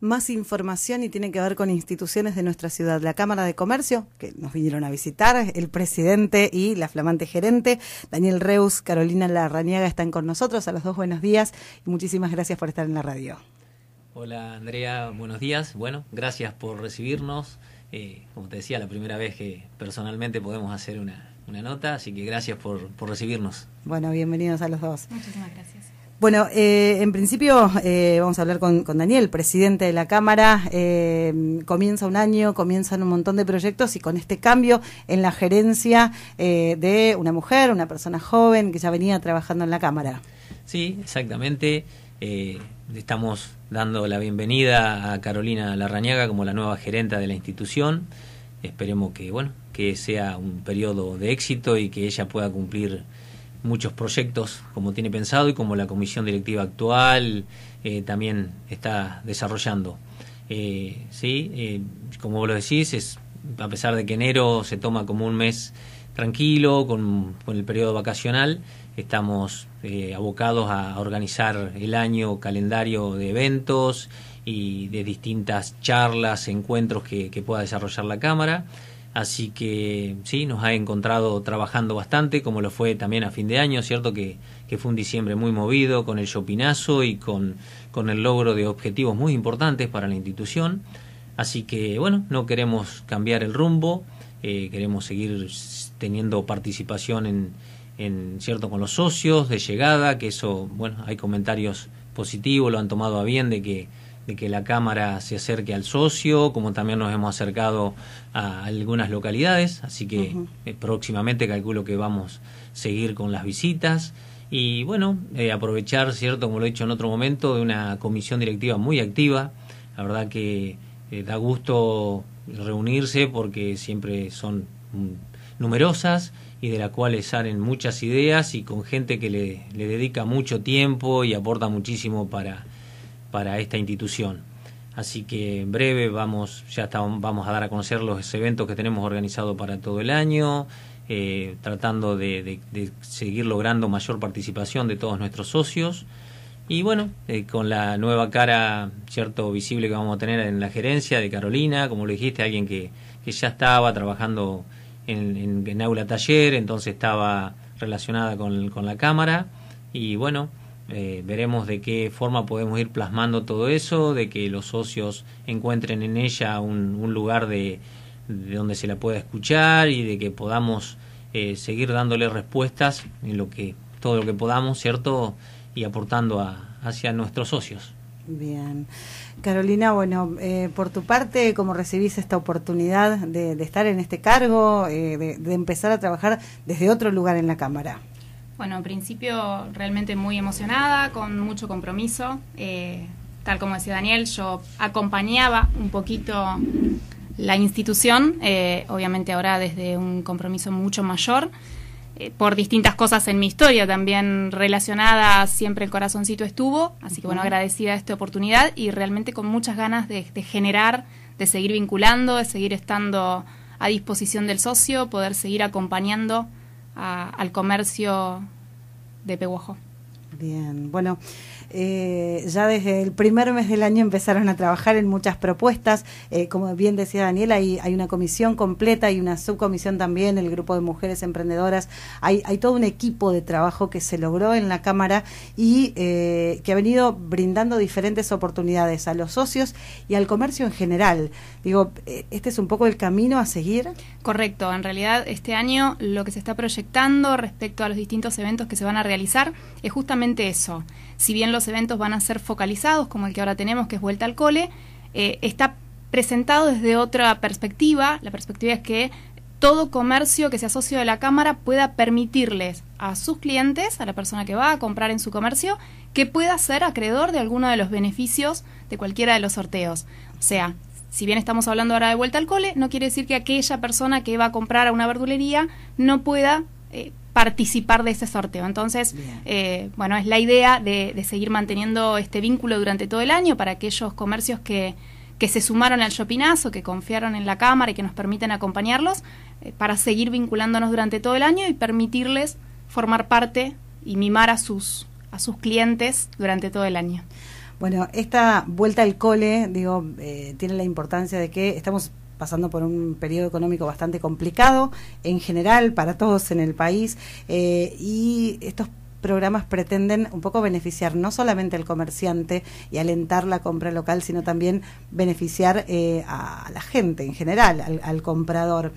más información y tiene que ver con instituciones de nuestra ciudad. La Cámara de Comercio, que nos vinieron a visitar, el presidente y la flamante gerente, Daniel Reus, Carolina Larrañaga están con nosotros. A los dos buenos días y muchísimas gracias por estar en la radio. Hola Andrea, buenos días. Bueno, gracias por recibirnos. Eh, como te decía, la primera vez que personalmente podemos hacer una, nota, así que gracias por, por recibirnos. Bueno, bienvenidos a los dos. Muchísimas gracias. Bueno, eh, en principio eh, vamos a hablar con, Daniel, presidente de la Cámara. Eh, comienza un año, comienzan un montón de proyectos y con este cambio en la gerencia de una mujer, una persona joven que ya venía trabajando en la Cámara. Sí, exactamente. estamos dando la bienvenida a Carolina Larrañaga como la nueva gerente de la institución. Esperemos que, bueno, que sea un periodo de éxito y que ella pueda cumplir muchos proyectos como tiene pensado y como la comisión directiva actual eh, también está desarrollando. Eh, sí, eh, como vos lo decís, es, a pesar de que enero se toma como un mes tranquilo, con, con el periodo vacacional, estamos abocados a organizar el año calendario de eventos y de distintas charlas, encuentros que pueda desarrollar la Cámara. Así que sí, nos ha encontrado trabajando bastante, como lo fue también a fin de año, ¿cierto? Que, que fue un diciembre muy movido con el Chopinazo y con, con el logro de objetivos muy importantes para la institución. Así que bueno, no queremos cambiar el rumbo, eh, queremos seguir teniendo participación en, en, ¿cierto? Con los socios de llegada, que eso, bueno, hay comentarios positivos, lo han tomado a bien de que de que la Cámara se acerque al socio, como también nos hemos acercado a algunas localidades, así que eh, próximamente calculo que vamos a seguir con las visitas y bueno, eh, aprovechar, ¿cierto? Como lo he dicho en otro momento, de una comisión directiva muy activa, la verdad que eh, da gusto reunirse porque siempre son mm, numerosas y de las cuales salen muchas ideas y con gente que le, le dedica mucho tiempo y aporta muchísimo para para esta institución. Así que en breve vamos, ya estamos vamos a dar a conocer los eventos que tenemos organizado para todo el año, eh, tratando de, de, seguir logrando mayor participación de todos nuestros socios. Y bueno, eh, con la nueva cara, cierto, visible que vamos a tener en la gerencia de Carolina, como lo dijiste, alguien que, que ya estaba trabajando en, en, en, aula taller, entonces estaba relacionada con, con la cámara. Y bueno, eh, veremos de qué forma podemos ir plasmando todo eso, de que los socios encuentren en ella un, lugar de, donde se la pueda escuchar y de que podamos eh, seguir dándole respuestas en lo que todo lo que podamos, ¿cierto? Y aportando hacia nuestros socios. Bien. Carolina, bueno, eh, por tu parte, ¿cómo recibís esta oportunidad de, estar en este cargo, de empezar a trabajar desde otro lugar en la Cámara? Bueno, al principio realmente muy emocionada, con mucho compromiso. Eh, tal como decía Daniel, yo acompañaba un poquito la institución, eh, obviamente ahora desde un compromiso mucho mayor, eh, por distintas cosas en mi historia también relacionada, siempre el corazoncito estuvo, así que bueno, agradecida esta oportunidad y realmente con muchas ganas de, de generar, de seguir vinculando, de seguir estando a disposición del socio, poder seguir acompañando al comercio de peguajo. Bien, bueno. Eh, ya desde el primer mes del año empezaron a trabajar en muchas propuestas. Eh, como bien decía Daniela, hay, una comisión completa y una subcomisión también, el grupo de mujeres emprendedoras. Hay, todo un equipo de trabajo que se logró en la Cámara y eh, que ha venido brindando diferentes oportunidades a los socios y al comercio en general. Digo, este es un poco el camino a seguir. Correcto, en realidad este año lo que se está proyectando respecto a los distintos eventos que se van a realizar es justamente eso. Si bien los eventos van a ser focalizados, como el que ahora tenemos, que es Vuelta al Cole, eh, está presentado desde otra perspectiva. La perspectiva es que todo comercio que sea socio de la Cámara pueda permitirles a sus clientes, a la persona que va a comprar en su comercio, que pueda ser acreedor de alguno de los beneficios de cualquiera de los sorteos. O sea, si bien estamos hablando ahora de vuelta al cole, no quiere decir que aquella persona que va a comprar a una verdulería no pueda eh, participar de ese sorteo. Entonces, eh, bueno, es la idea de, seguir manteniendo este vínculo durante todo el año para aquellos comercios que, que se sumaron al Shopinazo, que confiaron en la Cámara y que nos permiten acompañarlos, eh, para seguir vinculándonos durante todo el año y permitirles formar parte y mimar a sus, a sus clientes durante todo el año. Bueno, esta vuelta al cole, digo, eh, tiene la importancia de que estamos pasando por un periodo económico bastante complicado en general para todos en el país eh, y estos programas pretenden un poco beneficiar no solamente al comerciante y alentar la compra local, sino también beneficiar eh, a la gente en general, al, comprador.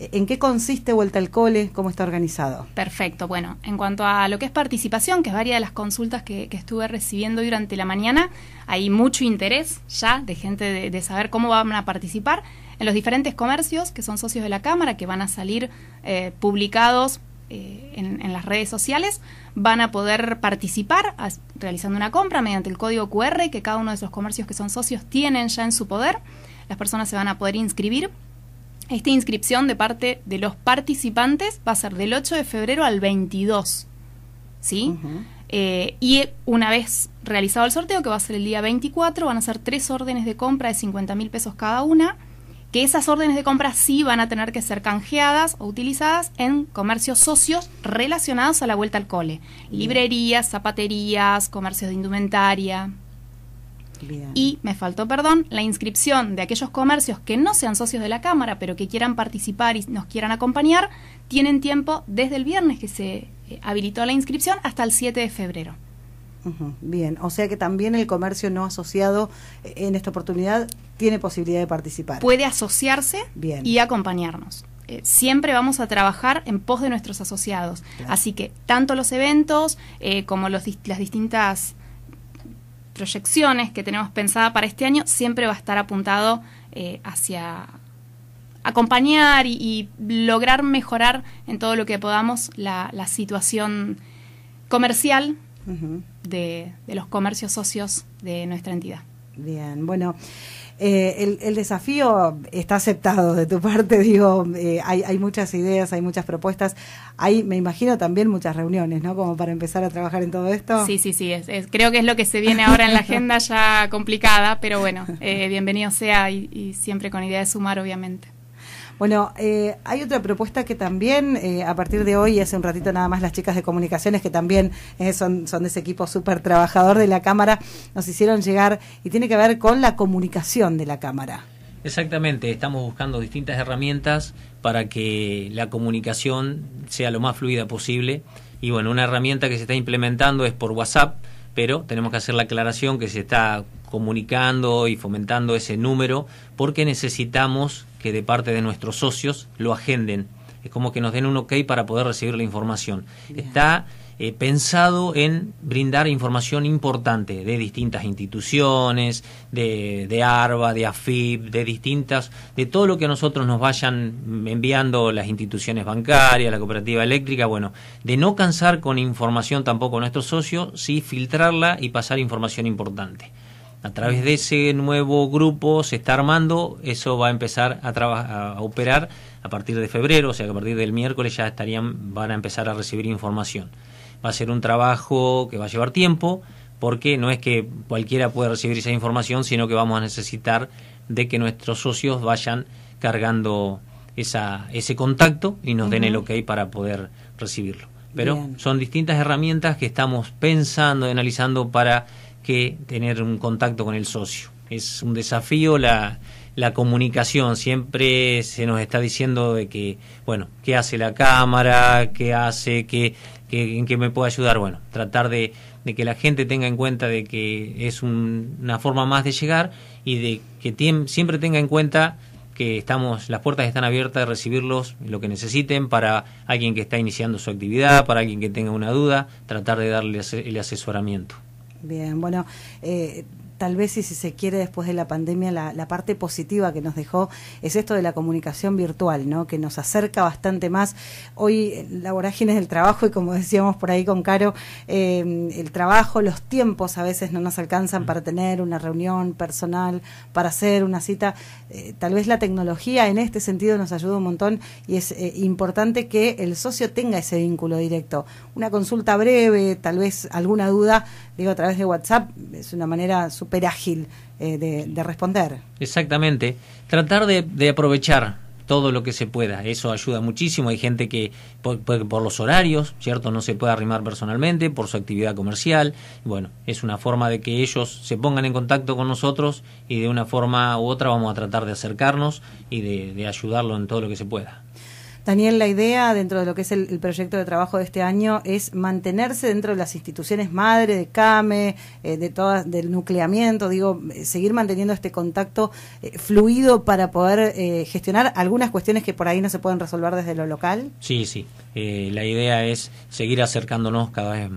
Eh, ¿En qué consiste Vuelta al Cole? ¿Cómo está organizado? Perfecto. Bueno, en cuanto a lo que es participación, que es varias de las consultas que, estuve recibiendo durante la mañana, hay mucho interés ya de gente de, de saber cómo van a participar en los diferentes comercios que son socios de la Cámara, que van a salir eh, publicados eh, en, las redes sociales, van a poder participar realizando una compra mediante el código QR que cada uno de esos comercios que son socios tienen ya en su poder. Las personas se van a poder inscribir. Esta inscripción de parte de los participantes va a ser del 8 de febrero al 22. ¿Sí? Eh, y una vez realizado el sorteo, que va a ser el día 24, van a ser tres órdenes de compra de 50 mil pesos cada una que esas órdenes de compra sí van a tener que ser canjeadas o utilizadas en comercios socios relacionados a la vuelta al cole. Librerías, zapaterías, comercios de indumentaria. Y me faltó, perdón, la inscripción de aquellos comercios que no sean socios de la Cámara, pero que quieran participar y nos quieran acompañar, tienen tiempo desde el viernes que se eh, habilitó la inscripción hasta el 7 de febrero bien, o sea que también el comercio no asociado eh, en esta oportunidad tiene posibilidad de participar. Puede asociarse bien. y acompañarnos. Eh, siempre vamos a trabajar en pos de nuestros asociados. Así que tanto los eventos eh, como las distintas proyecciones que tenemos pensadas para este año siempre va a estar apuntado hacia acompañar y, lograr mejorar en todo lo que podamos la situación comercial de, los comercios socios de nuestra entidad. Bien, bueno, eh, el, el, desafío está aceptado de tu parte, digo, eh, hay, hay, muchas ideas, hay muchas propuestas, hay, me imagino, también muchas reuniones, ¿no? Como para empezar a trabajar en todo esto. Sí, sí, sí, es, creo que es lo que se viene ahora en la agenda ya complicada, pero bueno, eh, bienvenido sea y, y siempre con idea de sumar, obviamente. Bueno, eh, hay otra propuesta que también eh, a partir de hoy, hace un ratito nada más, las chicas de comunicaciones, que también eh, son, son de ese equipo súper trabajador de la Cámara, nos hicieron llegar y tiene que ver con la comunicación de la Cámara. Exactamente, estamos buscando distintas herramientas para que la comunicación sea lo más fluida posible. Y bueno, una herramienta que se está implementando es por WhatsApp, pero tenemos que hacer la aclaración que se está comunicando y fomentando ese número porque necesitamos que de parte de nuestros socios lo agenden. Es como que nos den un ok para poder recibir la información. Está eh, pensado en brindar información importante de distintas instituciones, de, ARBA, de AFIP, de distintas, de todo lo que nosotros nos vayan enviando las instituciones bancarias, la cooperativa eléctrica, bueno, de no cansar con información tampoco a nuestros socios, sí filtrarla y pasar información importante a través de ese nuevo grupo se está armando, eso va a empezar a, a operar a partir de febrero, o sea que a partir del miércoles ya estarían, van a empezar a recibir información. Va a ser un trabajo que va a llevar tiempo, porque no es que cualquiera pueda recibir esa información, sino que vamos a necesitar de que nuestros socios vayan cargando esa, ese contacto y nos den el ok para poder recibirlo. Pero son distintas herramientas que estamos pensando, y analizando para que tener un contacto con el socio. Es un desafío la, la comunicación. Siempre se nos está diciendo de que, bueno, qué hace la cámara, qué hace, qué, en qué me puede ayudar. Bueno, tratar de, de, que la gente tenga en cuenta de que es una forma más de llegar y de que siempre tenga en cuenta que estamos, las puertas están abiertas de recibirlos, lo que necesiten para alguien que está iniciando su actividad, para alguien que tenga una duda, tratar de darle el asesoramiento. Bien, bueno, eh, tal vez si se quiere después de la pandemia la, parte positiva que nos dejó es esto de la comunicación virtual, ¿no? Que nos acerca bastante más. Hoy eh, la vorágine del trabajo y como decíamos por ahí con Caro, eh, el trabajo, los tiempos a veces no nos alcanzan para tener una reunión personal, para hacer una cita. tal vez la tecnología en este sentido nos ayuda un montón y es importante que el socio tenga ese vínculo directo. Una consulta breve, tal vez alguna duda digo, a través de WhatsApp es una manera súper ágil eh, de, responder. Exactamente. Tratar de, aprovechar todo lo que se pueda. Eso ayuda muchísimo. Hay gente que por, los horarios, ¿cierto? No se puede arrimar personalmente, por su actividad comercial. Bueno, es una forma de que ellos se pongan en contacto con nosotros y de una forma u otra vamos a tratar de acercarnos y de, de ayudarlo en todo lo que se pueda. Daniel, la idea dentro de lo que es el, proyecto de trabajo de este año es mantenerse dentro de las instituciones madre de CAME, eh, de todas, del nucleamiento, digo, eh, seguir manteniendo este contacto eh, fluido para poder gestionar algunas cuestiones que por ahí no se pueden resolver desde lo local. Sí, sí. la idea es seguir acercándonos cada vez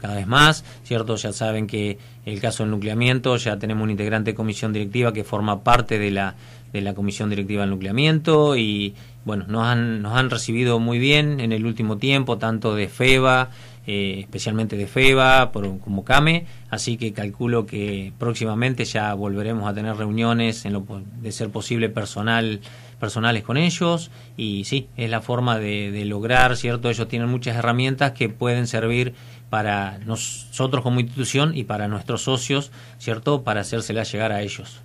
cada vez más, ¿cierto? Ya saben que el caso del nucleamiento, ya tenemos un integrante de comisión directiva que forma parte de la, de la comisión directiva del nucleamiento y, bueno, nos han, nos han recibido muy bien en el último tiempo, tanto de FEBA, eh, especialmente de FEBA, como CAME, así que calculo que próximamente ya volveremos a tener reuniones, en lo, de ser posible, personal personales con ellos y sí, es la forma de, de lograr, ¿cierto? Ellos tienen muchas herramientas que pueden servir para nosotros como institución y para nuestros socios, ¿cierto? Para hacérsela llegar a ellos.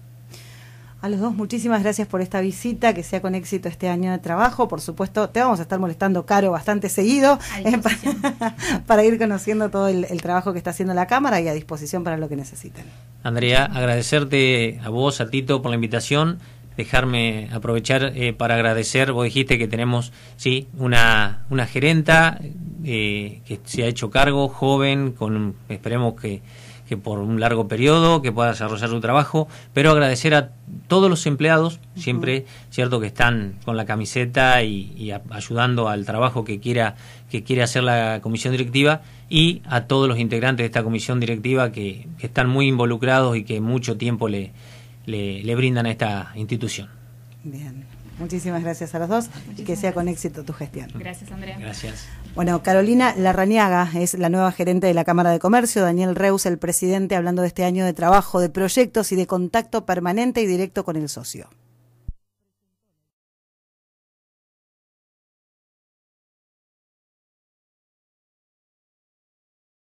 A los dos, muchísimas gracias por esta visita, que sea con éxito este año de trabajo. Por supuesto, te vamos a estar molestando, Caro, bastante seguido eh, para, ir conociendo todo el, el, trabajo que está haciendo la Cámara y a disposición para lo que necesiten. Andrea, agradecerte a vos, a Tito, por la invitación dejarme aprovechar eh, para agradecer. Vos dijiste que tenemos sí una, gerenta eh, que se ha hecho cargo, joven, con esperemos que, que por un largo periodo, que pueda desarrollar su trabajo, pero agradecer a todos los empleados, siempre cierto que están con la camiseta y, ayudando al trabajo que quiera que quiere hacer la comisión directiva y a todos los integrantes de esta comisión directiva que, que están muy involucrados y que mucho tiempo le, le, brindan a esta institución. Bien. Muchísimas gracias a los dos y que sea con éxito tu gestión. Gracias, Andrea. Gracias. Bueno, Carolina Larrañaga es la nueva gerente de la Cámara de Comercio, Daniel Reus, el presidente, hablando de este año de trabajo, de proyectos y de contacto permanente y directo con el socio.